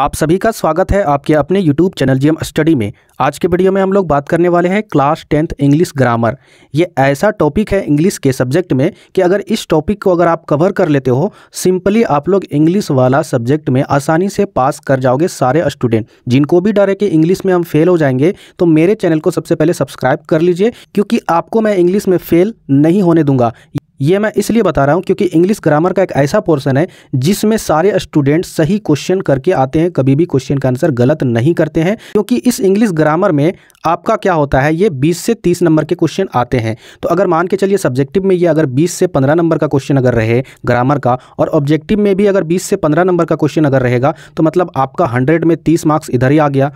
आप सभी का स्वागत है आपके अपने YouTube चैनल जी स्टडी में आज के वीडियो में हम लोग बात करने वाले हैं क्लास टेंथ इंग्लिश ग्रामर ये ऐसा टॉपिक है इंग्लिश के सब्जेक्ट में कि अगर इस टॉपिक को अगर आप कवर कर लेते हो सिंपली आप लोग इंग्लिश वाला सब्जेक्ट में आसानी से पास कर जाओगे सारे स्टूडेंट जिनको भी डर है कि इंग्लिश में हम फेल हो जाएंगे तो मेरे चैनल को सबसे पहले सब्सक्राइब कर लीजिए क्योंकि आपको मैं इंग्लिश में फेल नहीं होने दूंगा ये मैं इसलिए बता रहा हूँ क्योंकि इंग्लिश ग्रामर का एक ऐसा पोर्सन है जिसमें सारे स्टूडेंट सही क्वेश्चन करके आते हैं कभी भी क्वेश्चन का आंसर गलत नहीं करते हैं क्योंकि इस इंग्लिश ग्रामर में आपका क्या होता है ये 20 से 30 नंबर के क्वेश्चन आते हैं तो अगर मान के चलिए सब्जेक्टिव में ये अगर 20 से 15 नंबर का क्वेश्चन अगर रहे ग्रामर का और ऑब्जेक्टिव में भी अगर 20 से 15 नंबर का क्वेश्चन अगर रहेगा तो मतलब आपका 100 में 30 मार्क्स इधर ही आ गया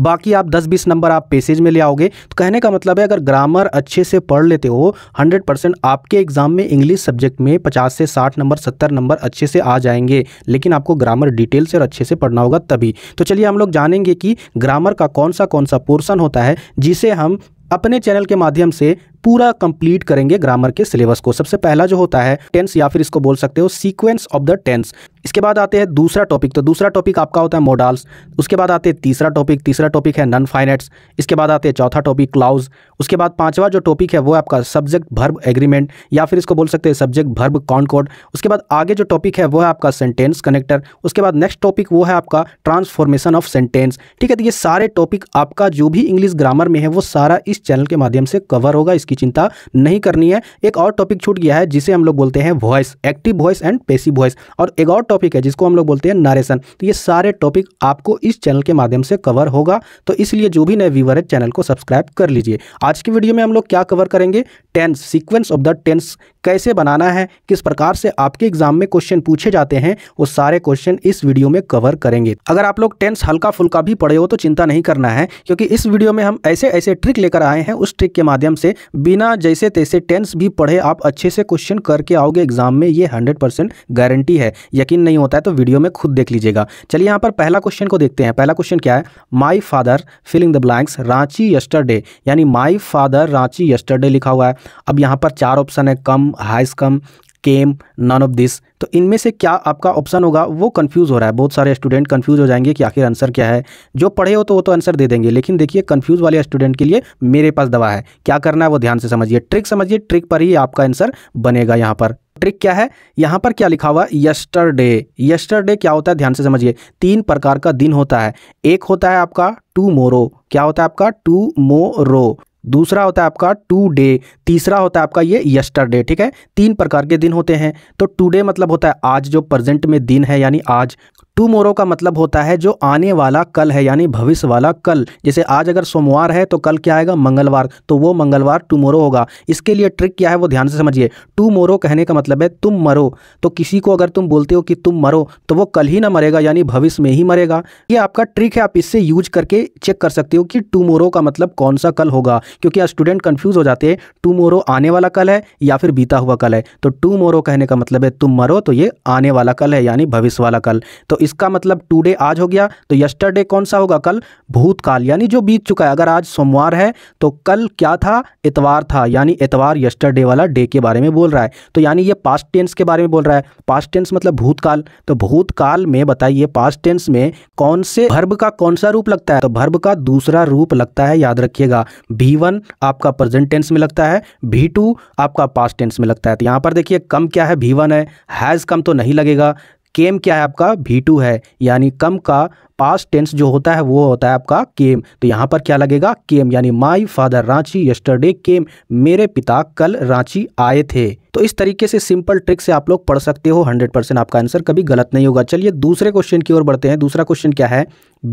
बाकी आप दस बीस नंबर आप पेसेज में ले आओगे तो कहने का मतलब है अगर ग्रामर अच्छे से पढ़ लेते हो हंड्रेड परसेंट आपके एग्जाम में इंग्लिश सब्जेक्ट में पचास से साठ नंबर सत्तर नंबर अच्छे से आ जाएंगे लेकिन आपको ग्रामर डिटेल से और अच्छे से पढ़ना होगा तभी तो चलिए हम लोग जानेंगे कि ग्रामर का कौन सा कौन सा पोर्सन होता है जिसे हम अपने चैनल के माध्यम से पूरा कंप्लीट करेंगे ग्रामर के सिलेबस को सबसे पहला जो होता है टेंस या फिर इसको बोल सकते हो सीक्वेंस ऑफ द टेंस इसके बाद आते हैं दूसरा टॉपिक तो दूसरा टॉपिक आपका होता है मोडल्स उसके बाद आते हैं तीसरा टॉपिक तीसरा टॉपिक है नन फाइनेट्स इसके बाद आते हैं चौथा टॉपिक क्लाउज उसके बाद पांचवा जो टॉपिक है वो आपका सब्जेक्ट भर्ब एग्रीमेंट या फिर इसको बोल सकते हैं सब्जेक्ट भर्ब कॉनकोड उसके बाद आगे जो टॉपिक है वो है आपका सेंटेंस कनेक्टर उसके बाद नेक्स्ट टॉपिक वो है आपका ट्रांसफॉर्मेशन ऑफ सेंटेंस ठीक है तो ये सारे टॉपिक आपका जो भी इंग्लिश ग्रामर में है वो सारा इस चैनल के माध्यम से कवर होगा इसकी चिंता नहीं करनी है एक और टॉपिक छूट गया है जिसे हम लोग बोलते हैं voice active voice and passive voice और एक और टॉपिक है जिसको हम लोग बोलते हैं नारेशन तो ये सारे टॉपिक आपको इस चैनल के माध्यम से कवर होगा तो इसलिए जो भी नए व्यूवर है चैनल को सब्सक्राइब कर लीजिए आज की वीडियो में हम लोग क्या कवर करेंगे tense sequence of the tense कैसे बनाना है किस प्रकार से आपके एग्जाम में क्वेश्चन पूछे जाते हैं वो सारे क्वेश्चन इस वीडियो में कवर करेंगे अगर आप लोग टेंस हल्का फुल्का भी पढ़े हो तो चिंता नहीं करना है क्योंकि इस वीडियो में हम ऐसे ऐसे ट्रिक लेकर आए हैं उस ट्रिक के माध्यम से बिना जैसे तैसे टेंस भी पढ़े आप अच्छे से क्वेश्चन करके आओगे एग्जाम में ये हंड्रेड गारंटी है यकीन नहीं होता है तो वीडियो में खुद देख लीजिएगा चलिए यहाँ पर पहला क्वेश्चन को देखते हैं पहला क्वेश्चन क्या है my father filling the blanks Ranchi yesterday यानी माई फादर रांची यस्टरडे लिखा हुआ है अब यहाँ पर चार ऑप्शन है come has come came none of this तो इनमें से क्या आपका ऑप्शन होगा वो कंफ्यूज हो रहा है बहुत सारे स्टूडेंट कंफ्यूज हो जाएंगे कि आखिर आंसर क्या है जो पढ़े हो तो वो तो आंसर दे देंगे लेकिन देखिए कंफ्यूज वाले स्टूडेंट के लिए मेरे पास दवा है क्या करना है वो ध्यान से समझिए ट्रिक समझिए ट्रिक पर ही आपका आंसर बनेगा यहाँ पर ट्रिक क्या है यहाँ पर क्या लिखा हुआ है यस्टरडे यस्टरडे क्या होता है ध्यान से समझिए तीन प्रकार का दिन होता है एक होता है आपका टू मोरो क्या होता है आपका टू मोरो दूसरा होता है आपका टू डे तीसरा होता है आपका ये यस्टरडे ठीक है तीन प्रकार के दिन होते हैं तो टू डे मतलब होता है आज जो प्रेजेंट में दिन है यानी आज टूमोरो का मतलब होता है जो आने वाला कल है यानी भविष्य वाला कल जैसे आज अगर सोमवार है तो कल क्या आएगा मंगलवार तो वो मंगलवार टूमोरो होगा इसके लिए ट्रिक क्या है वो ध्यान से समझिए टूमोरो कहने का मतलब है तुम मरो तो किसी को अगर तुम बोलते हो कि तुम मरो तो वो कल ही ना मरेगा यानी भविष्य में ही मरेगा ये आपका ट्रिक है आप इससे यूज करके चेक कर सकते हो कि टूमोरो का मतलब कौन सा कल होगा क्योंकि स्टूडेंट कन्फ्यूज हो जाते हैं टूमोरो आने वाला कल है या फिर बीता हुआ कल है तो टूमोरो कहने का मतलब है तुम मरो तो ये आने वाला कल है यानी भविष्य वाला कल तो इसका मतलब टूडे आज हो गया तो यस्टरडे कौन सा होगा कल भूतकाल यानी जो बीत चुका है अगर आज सोमवार है तो कल क्या था इतवार था यानी इतवार यस्टरडे वाला डे के बारे में बोल रहा है तो यानी ये पास्ट टेंस के बारे में बोल रहा है पास्ट टेंस मतलब भूतकाल तो भूतकाल में बताइए पास्ट टेंस में कौन से भर्ब का कौन सा रूप लगता है तो भर्ब का दूसरा रूप लगता है याद रखिएगा भी वन आपका प्रेजेंट टेंस में लगता है भी टू आपका पास्ट टेंस में लगता है तो यहां पर देखिए कम क्या है भी वन है हैज़ कम तो नहीं लगेगा केम क्या है आपका भी टू है यानी कम का पास टेंस जो होता है वो होता है आपका केम तो यहाँ पर क्या लगेगा केम यानी my father Ranchi yesterday came मेरे पिता कल रांची आए थे तो इस तरीके से सिंपल ट्रिक से आप लोग पढ़ सकते हो 100 परसेंट आपका आंसर कभी गलत नहीं होगा चलिए दूसरे क्वेश्चन की ओर बढ़ते हैं दूसरा क्वेश्चन क्या है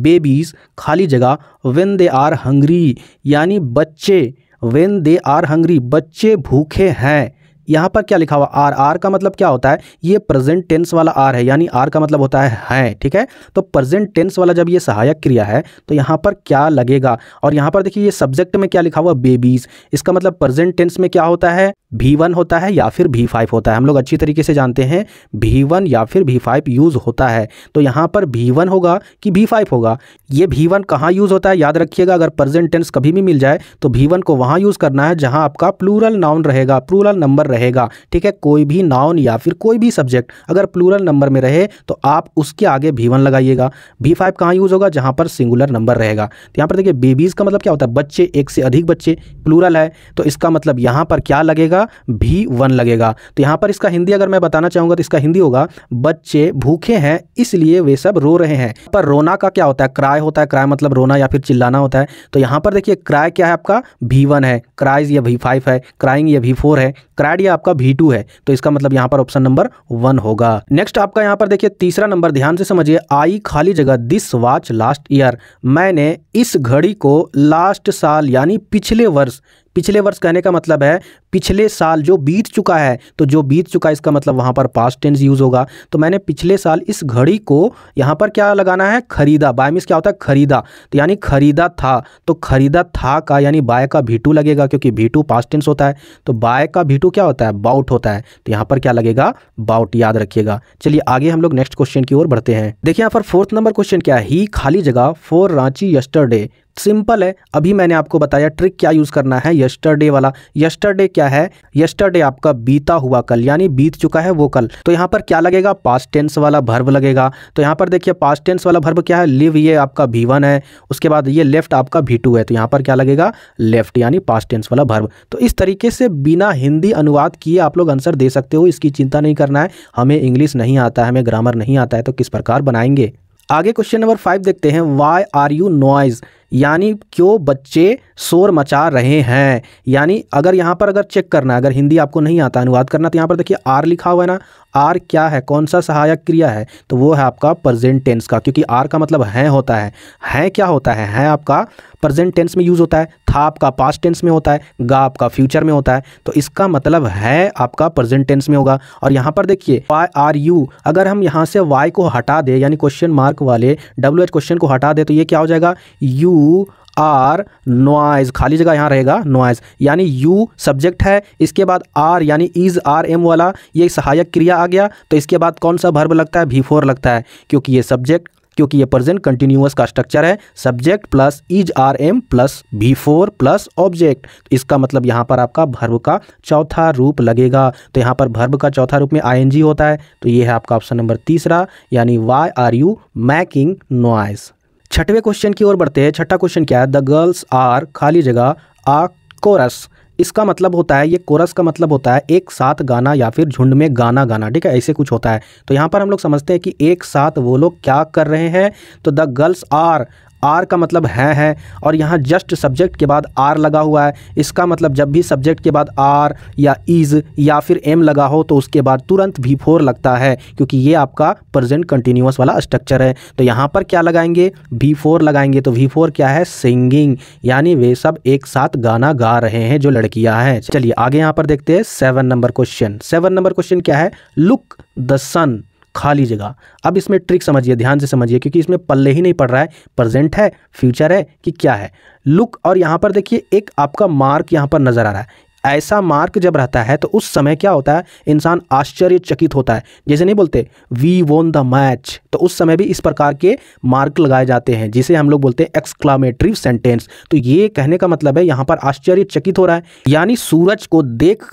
बेबीज खाली जगह वेन दे आर हंग्री यानी बच्चे वेन दे आर हंग्री बच्चे भूखे हैं यहाँ पर क्या लिखा हुआ आर आर का मतलब क्या होता है ये प्रेजेंट टेंस वाला आर है यानी आर का मतलब होता है है ठीक है तो प्रेजेंट टेंस वाला जब ये सहायक क्रिया है तो यहाँ पर क्या लगेगा और यहाँ पर देखिए ये सब्जेक्ट में क्या लिखा हुआ बेबीज इसका मतलब प्रेजेंट टेंस में क्या होता है भी वन होता है या फिर भी फाइव होता है हम लोग अच्छी तरीके से जानते हैं भी वन या फिर भी फाइव यूज़ होता है तो यहाँ पर भी वन होगा कि भी फाइव होगा ये भी वन कहाँ यूज़ होता है याद रखिएगा अगर प्रेजेंट टेंस कभी भी मिल जाए तो भी वन को वहाँ यूज़ करना है जहाँ आपका प्लूरल नाउन रहेगा प्लूरल नंबर रहेगा ठीक है कोई भी नाउन या फिर कोई भी सब्जेक्ट अगर प्लूरल नंबर में रहे तो आप उसके आगे भी वन लगाइएगा भी फाइव कहाँ यूज़ होगा जहाँ पर सिंगुलर नंबर रहेगा तो यहाँ पर देखिए बेबीज़ का मतलब क्या होता है बच्चे एक से अधिक बच्चे प्लूरल है तो इसका मतलब यहाँ पर क्या लगेगा लगेगा भी वन लगेगा तो यहां पर इसका हिंदी अगर मैं बताना चाहूंगा तो इसका हिंदी होगा बच्चे भूखे हैं इसलिए वे सब रो रहे हैं पर रोना का क्या होता है क्राय होता है क्राय मतलब रोना या फिर चिल्लाना होता है तो यहां पर देखिए क्राय क्या है आपका भी वन है क्राइज या भी फाइव है क्राइंग या भी फोर है क्राइड या आपका भी टू है तो इसका मतलब यहां पर ऑप्शन नंबर वन होगा नेक्स्ट आपका यहां पर देखिए तीसरा नंबर ध्यान से समझिए आई खाली जगह दिस वॉच लास्ट ईयर मैंने इस घड़ी को लास्ट साल यानी पिछले वर्ष पिछले वर्ष कहने का मतलब है पिछले साल जो बीत चुका है तो जो बीत चुका है इसका मतलब वहाँ पर पास्ट टेंस यूज़ होगा तो मैंने पिछले साल इस घड़ी को यहाँ पर क्या लगाना है खरीदा बाय मीस क्या होता है खरीदा तो यानी खरीदा था तो खरीदा था का यानी बाय का भीटू लगेगा क्योंकि भीटू पास्ट टेंस होता है तो बाय का भीटू क्या होता है बाउट होता है तो यहाँ पर क्या लगेगा बाउट याद रखिएगा चलिए आगे हम लोग नेक्स्ट क्वेश्चन की ओर बढ़ते हैं देखिए यहाँ पर फोर्थ नंबर क्वेश्चन क्या है ही खाली जगह फॉर रांची यस्टरडे सिंपल है अभी मैंने आपको बताया ट्रिक क्या यूज़ करना है यस्टरडे वाला यस्टरडे क्या है यस्टरडे आपका बीता हुआ कल यानी बीत चुका है वो कल तो यहाँ पर क्या लगेगा पास्ट टेंस वाला भर्व लगेगा तो यहाँ पर देखिए पास्ट टेंस वाला भर्व क्या है लिव ये आपका भी है उसके बाद ये लेफ्ट आपका भी टू है तो यहाँ पर क्या लगेगा लेफ्ट यानी पास्ट टेंस वाला भर्व तो इस तरीके से बिना हिंदी अनुवाद किए आप लोग आंसर दे सकते हो इसकी चिंता नहीं करना है हमें इंग्लिश नहीं आता है हमें ग्रामर नहीं आता है तो किस प्रकार बनाएंगे आगे क्वेश्चन नंबर फाइव देखते हैं वाई आर यू नॉइज़ यानी क्यों बच्चे शोर मचा रहे हैं यानी अगर यहाँ पर अगर चेक करना अगर हिंदी आपको नहीं आता अनुवाद करना तो यहाँ पर देखिए आर लिखा हुआ है ना आर क्या है कौन सा सहायक क्रिया है तो वो है आपका प्रेजेंट टेंस का क्योंकि आर का मतलब है होता है है क्या होता है है आपका प्रेजेंट टेंस में यूज़ होता है था आपका पास्ट टेंस में होता है गा आपका फ्यूचर में होता है तो इसका मतलब है आपका प्रेजेंट टेंस में होगा और यहाँ पर देखिए वाई आर यू अगर हम यहाँ से वाई को हटा दे यानी क्वेश्चन मार्क वाले डब्ल्यू क्वेश्चन को हटा दे तो ये क्या हो जाएगा यू यू आर नॉइज खाली जगह यहाँ रहेगा नॉइज यानी यू सब्जेक्ट है इसके बाद आर यानी इज आर एम वाला ये सहायक क्रिया आ गया तो इसके बाद कौन सा भर्ब लगता है भी फोर लगता है क्योंकि ये सब्जेक्ट क्योंकि ये प्रेजेंट कंटिन्यूअस का स्ट्रक्चर है subject plus is are am plus V four plus object इसका मतलब यहाँ पर आपका भर्ब का चौथा रूप लगेगा तो यहाँ पर भर्ब का चौथा रूप में आई होता है तो ये है आपका ऑप्शन नंबर तीसरा यानी why are you making noise छठवें क्वेश्चन की ओर बढ़ते हैं छठा क्वेश्चन क्या है द गर्ल्स आर खाली जगह आ कोरस इसका मतलब होता है ये कोरस का मतलब होता है एक साथ गाना या फिर झुंड में गाना गाना ठीक है ऐसे कुछ होता है तो यहाँ पर हम लोग समझते हैं कि एक साथ वो लोग क्या कर रहे हैं तो द गर्ल्स आर आर का मतलब है है और यहाँ जस्ट सब्जेक्ट के बाद आर लगा हुआ है इसका मतलब जब भी सब्जेक्ट के बाद आर या इज़ या फिर एम लगा हो तो उसके बाद तुरंत भी फोर लगता है क्योंकि ये आपका प्रेजेंट कंटिन्यूस वाला स्ट्रक्चर है तो यहाँ पर क्या लगाएंगे वी फोर लगाएंगे तो वी फोर क्या है सिंगिंग यानी वे सब एक साथ गाना गा रहे हैं जो लड़कियाँ हैं चलिए आगे यहाँ पर देखते हैं seven number question seven number question क्या है लुक द सन खाली जगह अब इसमें ट्रिक समझिए ध्यान से समझिए क्योंकि इसमें पल्ले ही नहीं पड़ रहा है प्रेजेंट है फ्यूचर है कि क्या है लुक और यहाँ पर देखिए एक आपका मार्क यहाँ पर नज़र आ रहा है ऐसा मार्क जब रहता है तो उस समय क्या होता है इंसान आश्चर्यचकित होता है जैसे नहीं बोलते वी वोन द मैच तो उस समय भी इस प्रकार के मार्क लगाए जाते हैं जिसे हम लोग बोलते हैं एक्सक्लामेटरी सेंटेंस तो ये कहने का मतलब है यहाँ पर आश्चर्यचकित हो रहा है यानी सूरज को देख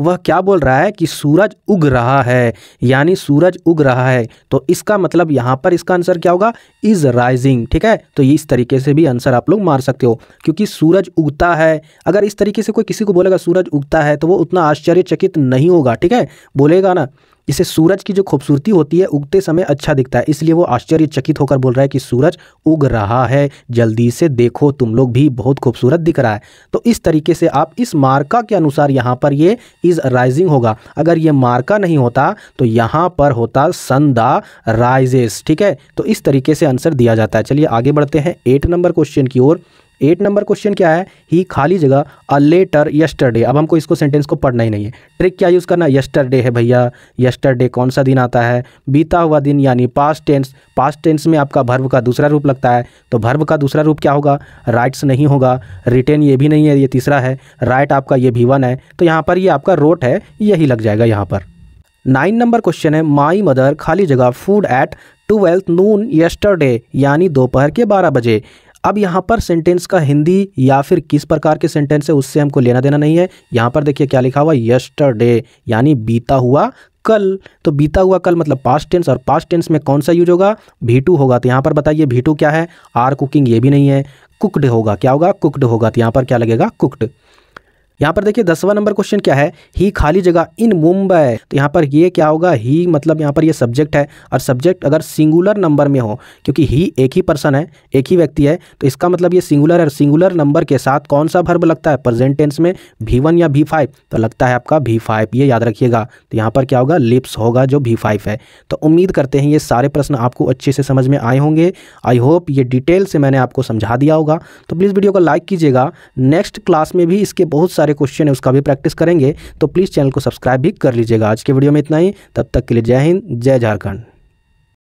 वह क्या बोल रहा है कि सूरज उग रहा है यानी सूरज उग रहा है तो इसका मतलब यहाँ पर इसका आंसर क्या होगा इज राइजिंग ठीक है तो इस तरीके से भी आंसर आप लोग मार सकते हो क्योंकि सूरज उगता है अगर इस तरीके से कोई किसी को बोलेगा सूरज सूरज उगता है तो वो उतना आश्चर्यचकित नहीं होगा ठीक है बोलेगा ना इसे सूरज की जो खूबसूरती होती है उगते समय अच्छा दिखता है इसलिए वो आश्चर्यचकित होकर बोल रहा है कि सूरज उग रहा है जल्दी से देखो तुम लोग भी बहुत खूबसूरत दिख रहा है तो इस तरीके से आप इस मार्का के अनुसार यहाँ पर ये इज़ राइजिंग होगा अगर ये मार्का नहीं होता तो यहाँ पर होता सन द राइजेस ठीक है तो इस तरीके से आंसर दिया जाता है चलिए आगे बढ़ते हैं एट नंबर क्वेश्चन की ओर एट नंबर क्वेश्चन क्या है ही खाली जगह अ लेटर यस्टरडे अब हमको इसको सेंटेंस को पढ़ना ही नहीं है ट्रिक क्या यूज़ करना यस्टरडे है भैया यस्टरडे कौन सा दिन आता है बीता हुआ दिन यानी पास्ट टेंस पास्ट टेंस में आपका भर्व का दूसरा रूप लगता है तो भर्व का दूसरा रूप क्या होगा राइट्स नहीं होगा रिटेन ये भी नहीं है ये तीसरा है राइट आपका ये भी वन है तो यहाँ पर ये आपका रोट है यही लग जाएगा यहाँ पर नाइन नंबर क्वेश्चन है माई मदर खाली जगह food at twelfth noon yesterday यानी दोपहर के बारह बजे अब यहाँ पर सेंटेंस का हिंदी या फिर किस प्रकार के सेंटेंस है उससे हमको लेना देना नहीं है यहाँ पर देखिए क्या लिखा हुआ यस्टरडे यानी बीता हुआ कल तो बीता हुआ कल मतलब पास्ट टेंस और पास्ट टेंस में कौन सा यूज होगा भीटू होगा तो यहाँ पर बताइए भीटू क्या है आर कुकिंग ये भी नहीं है कुकड होगा क्या होगा कुकड होगा तो यहाँ पर क्या लगेगा कुकड यहाँ पर देखिए दसवा नंबर क्वेश्चन क्या है ही खाली जगह इन मुंबई तो यहाँ पर ये क्या होगा ही मतलब यहाँ पर ये सब्जेक्ट है और सब्जेक्ट अगर सिंगुलर नंबर में हो क्योंकि ही एक ही पर्सन है एक ही व्यक्ति है तो इसका मतलब ये सिंगुलर है सिंगुलर नंबर के साथ कौन सा भर्ब लगता है प्रेजेंटेंस में भी वन या भी फाइव तो लगता है आपका भी फाइव ये याद रखिएगा तो यहाँ पर क्या होगा लिप्स होगा जो भी फाइव है तो उम्मीद करते हैं ये सारे प्रश्न आपको अच्छे से समझ में आए होंगे आई होप ये डिटेल से मैंने आपको समझा दिया होगा तो प्लीज़ वीडियो को लाइक कीजिएगा नेक्स्ट क्लास में भी इसके बहुत सारे सारे क्वेश्चन है उसका भी प्रैक्टिस करेंगे तो प्लीज़ चैनल को सब्सक्राइब भी कर लीजिएगा आज के वीडियो में इतना ही तब तक के लिए जय हिंद जय झारखंड